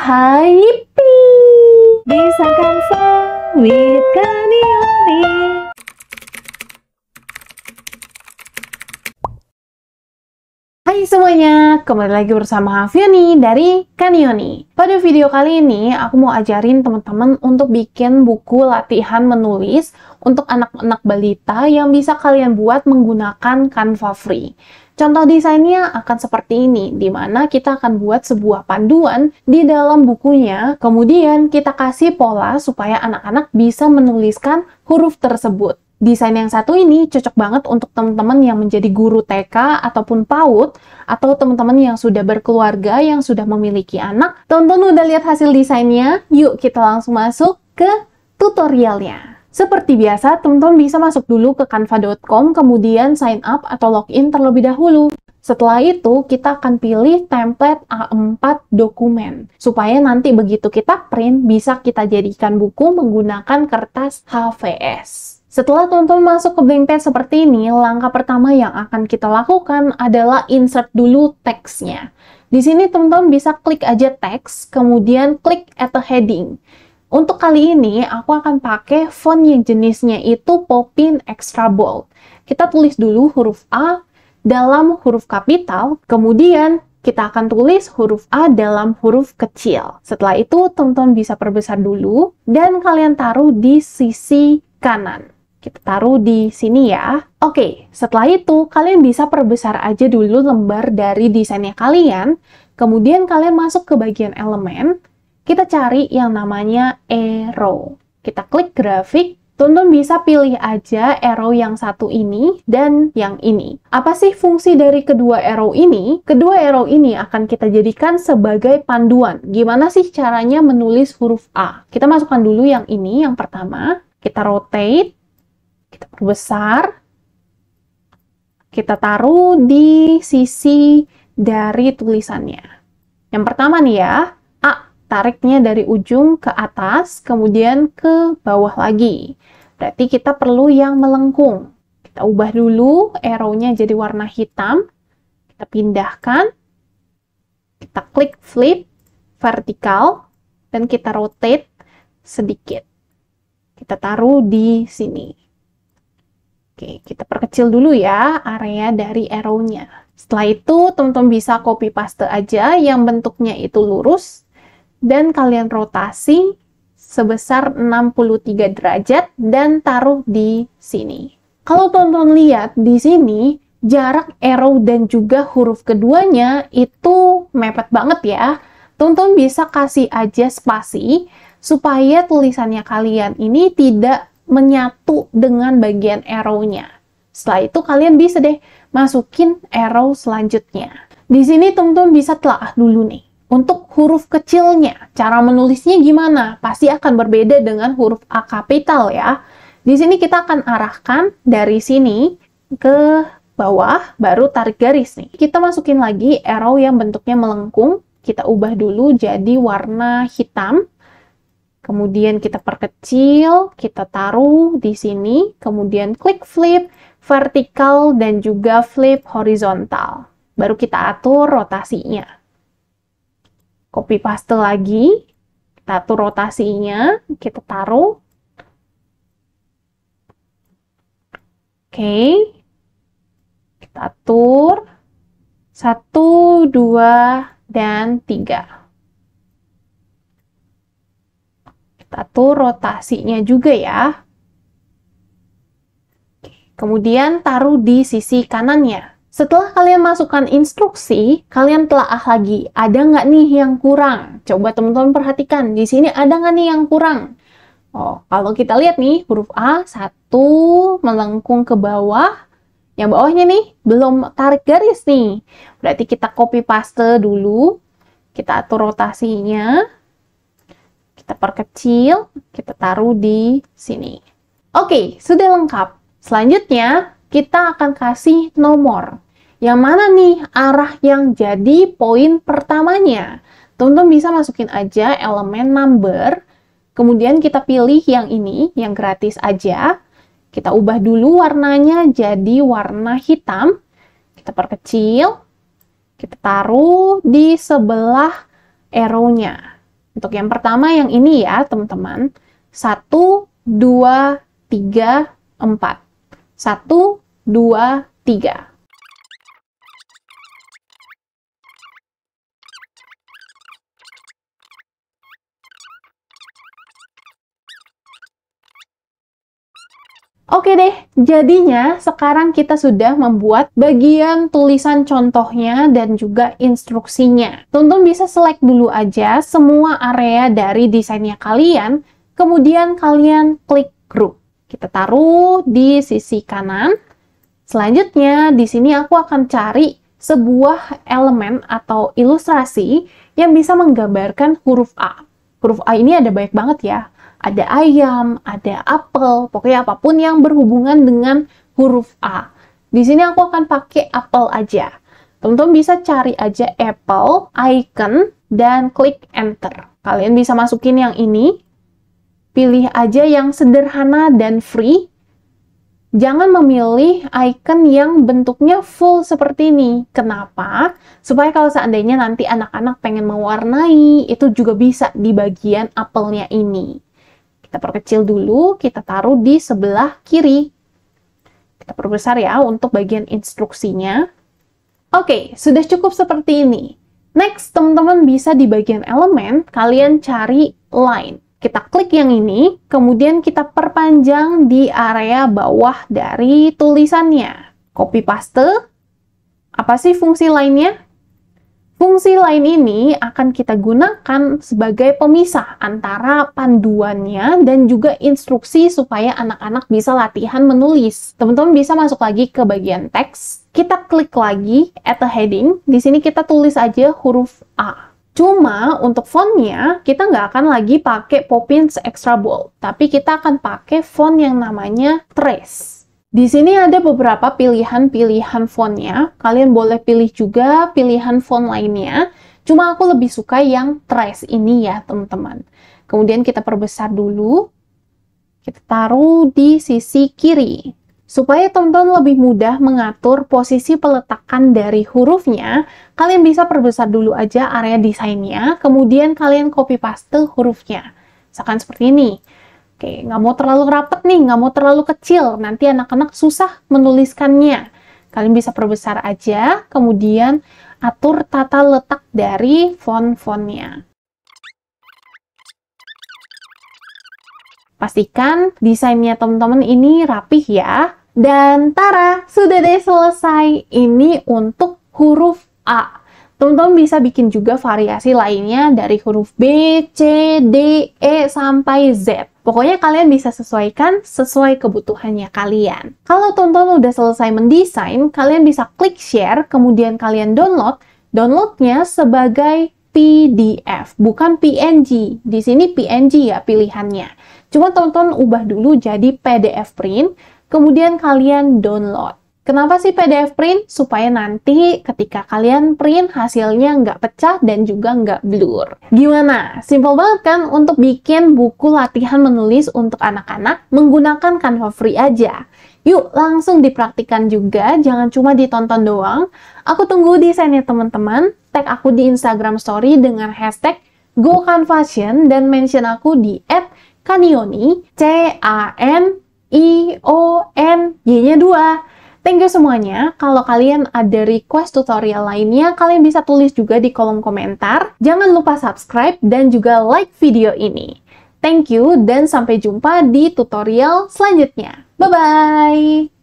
hai Bisa disangkan sawit kanioni Hai semuanya, kembali lagi bersama Hafiani dari Kanioni. Pada video kali ini, aku mau ajarin teman-teman untuk bikin buku latihan menulis untuk anak-anak balita yang bisa kalian buat menggunakan Canva Free. Contoh desainnya akan seperti ini, di mana kita akan buat sebuah panduan di dalam bukunya, kemudian kita kasih pola supaya anak-anak bisa menuliskan huruf tersebut. Desain yang satu ini cocok banget untuk teman-teman yang menjadi guru TK ataupun PAUD atau teman-teman yang sudah berkeluarga yang sudah memiliki anak. Tonton udah lihat hasil desainnya, yuk kita langsung masuk ke tutorialnya. Seperti biasa, teman-teman bisa masuk dulu ke canva.com, kemudian sign up atau login terlebih dahulu. Setelah itu, kita akan pilih template A4 dokumen, supaya nanti begitu kita print, bisa kita jadikan buku menggunakan kertas HVS. Setelah teman-teman masuk ke page seperti ini, langkah pertama yang akan kita lakukan adalah insert dulu teksnya. Di sini teman-teman bisa klik aja teks, kemudian klik add a heading. Untuk kali ini, aku akan pakai font yang jenisnya itu Popin Extra Bold. Kita tulis dulu huruf A dalam huruf kapital, kemudian kita akan tulis huruf A dalam huruf kecil. Setelah itu, teman-teman bisa perbesar dulu, dan kalian taruh di sisi kanan. Kita taruh di sini ya. Oke, setelah itu, kalian bisa perbesar aja dulu lembar dari desainnya kalian, kemudian kalian masuk ke bagian elemen, kita cari yang namanya arrow. Kita klik grafik, Tonton bisa pilih aja arrow yang satu ini dan yang ini. Apa sih fungsi dari kedua arrow ini? Kedua arrow ini akan kita jadikan sebagai panduan. Gimana sih caranya menulis huruf A? Kita masukkan dulu yang ini, yang pertama. Kita rotate, kita perbesar, kita taruh di sisi dari tulisannya. Yang pertama nih ya, Tariknya dari ujung ke atas, kemudian ke bawah lagi. Berarti kita perlu yang melengkung. Kita ubah dulu arrow-nya jadi warna hitam. Kita pindahkan. Kita klik flip vertikal dan kita rotate sedikit. Kita taruh di sini. Oke, kita perkecil dulu ya area dari arrow-nya. Setelah itu, teman-teman bisa copy paste aja yang bentuknya itu lurus dan kalian rotasi sebesar 63 derajat dan taruh di sini. Kalau tonton lihat di sini, jarak arrow dan juga huruf keduanya itu mepet banget ya. Tonton bisa kasih aja spasi supaya tulisannya kalian ini tidak menyatu dengan bagian arrow-nya. Setelah itu kalian bisa deh masukin arrow selanjutnya. Di sini tonton bisa telah dulu nih. Untuk huruf kecilnya, cara menulisnya gimana? Pasti akan berbeda dengan huruf A kapital ya. Di sini kita akan arahkan dari sini ke bawah, baru tarik garis nih. Kita masukin lagi arrow yang bentuknya melengkung, kita ubah dulu jadi warna hitam. Kemudian kita perkecil, kita taruh di sini, kemudian klik flip, vertikal, dan juga flip horizontal. Baru kita atur rotasinya copy paste lagi kita atur rotasinya kita taruh oke kita atur satu, dua dan tiga. kita atur rotasinya juga ya Kemudian taruh di sisi kanannya. Setelah kalian masukkan instruksi, kalian telah lagi, ada nggak nih yang kurang? Coba teman-teman perhatikan, di sini ada nggak nih yang kurang? Oh, kalau kita lihat nih, huruf A satu melengkung ke bawah, yang bawahnya nih belum tarik garis nih. Berarti kita copy paste dulu, kita atur rotasinya, kita perkecil, kita taruh di sini. Oke, sudah lengkap. Selanjutnya, kita akan kasih nomor. Yang mana nih arah yang jadi poin pertamanya? Teman-teman bisa masukin aja elemen number, kemudian kita pilih yang ini, yang gratis aja. Kita ubah dulu warnanya jadi warna hitam. Kita perkecil, kita taruh di sebelah arrow-nya. Untuk yang pertama yang ini ya, teman-teman. 1, 2, 3, 4. 1, 2, 3. Oke deh, jadinya sekarang kita sudah membuat bagian tulisan contohnya dan juga instruksinya. Tonton bisa select dulu aja semua area dari desainnya kalian, kemudian kalian klik group. Kita taruh di sisi kanan. Selanjutnya, di sini aku akan cari sebuah elemen atau ilustrasi yang bisa menggambarkan huruf A. Huruf A ini ada banyak banget ya ada ayam, ada apel, pokoknya apapun yang berhubungan dengan huruf A. Di sini aku akan pakai apel aja. Teman-teman bisa cari aja apple icon dan klik enter. Kalian bisa masukin yang ini. Pilih aja yang sederhana dan free. Jangan memilih icon yang bentuknya full seperti ini. Kenapa? Supaya kalau seandainya nanti anak-anak pengen mewarnai, itu juga bisa di bagian apelnya ini. Kita perkecil dulu, kita taruh di sebelah kiri. Kita perbesar ya untuk bagian instruksinya. Oke, sudah cukup seperti ini. Next, teman-teman bisa di bagian elemen, kalian cari line. Kita klik yang ini, kemudian kita perpanjang di area bawah dari tulisannya. Copy paste. Apa sih fungsi lainnya? Fungsi lain ini akan kita gunakan sebagai pemisah antara panduannya dan juga instruksi supaya anak-anak bisa latihan menulis. Teman-teman bisa masuk lagi ke bagian teks, kita klik lagi at the heading, di sini kita tulis aja huruf A. Cuma untuk fontnya kita nggak akan lagi pakai Poppins Extra Bold, tapi kita akan pakai font yang namanya Trace. Di sini ada beberapa pilihan-pilihan fontnya. Kalian boleh pilih juga pilihan font lainnya. Cuma aku lebih suka yang trace ini ya, teman-teman. Kemudian kita perbesar dulu. Kita taruh di sisi kiri. Supaya teman-teman lebih mudah mengatur posisi peletakan dari hurufnya, kalian bisa perbesar dulu aja area desainnya, kemudian kalian copy paste hurufnya. Misalkan seperti ini. Oke, nggak mau terlalu rapat nih, nggak mau terlalu kecil. Nanti anak-anak susah menuliskannya. Kalian bisa perbesar aja, kemudian atur tata letak dari font-fontnya. Pastikan desainnya teman-teman ini rapih ya. Dan tara, sudah deh selesai. Ini untuk huruf A. Teman-teman bisa bikin juga variasi lainnya dari huruf B, C, D, E, sampai Z. Pokoknya kalian bisa sesuaikan sesuai kebutuhannya kalian. Kalau teman-teman udah selesai mendesain, kalian bisa klik share, kemudian kalian download. Downloadnya sebagai PDF, bukan PNG. Di sini PNG ya pilihannya. Cuma teman-teman ubah dulu jadi PDF print, kemudian kalian download. Kenapa sih PDF print? Supaya nanti ketika kalian print hasilnya nggak pecah dan juga nggak blur. Gimana? Simple banget kan untuk bikin buku latihan menulis untuk anak-anak menggunakan Canva Free aja. Yuk langsung dipraktikan juga, jangan cuma ditonton doang. Aku tunggu desainnya teman-teman. Tag aku di Instagram Story dengan hashtag GoCanVashion dan mention aku di @kanioni c a n i o n y-nya 2 Thank you semuanya. Kalau kalian ada request tutorial lainnya, kalian bisa tulis juga di kolom komentar. Jangan lupa subscribe dan juga like video ini. Thank you dan sampai jumpa di tutorial selanjutnya. Bye-bye!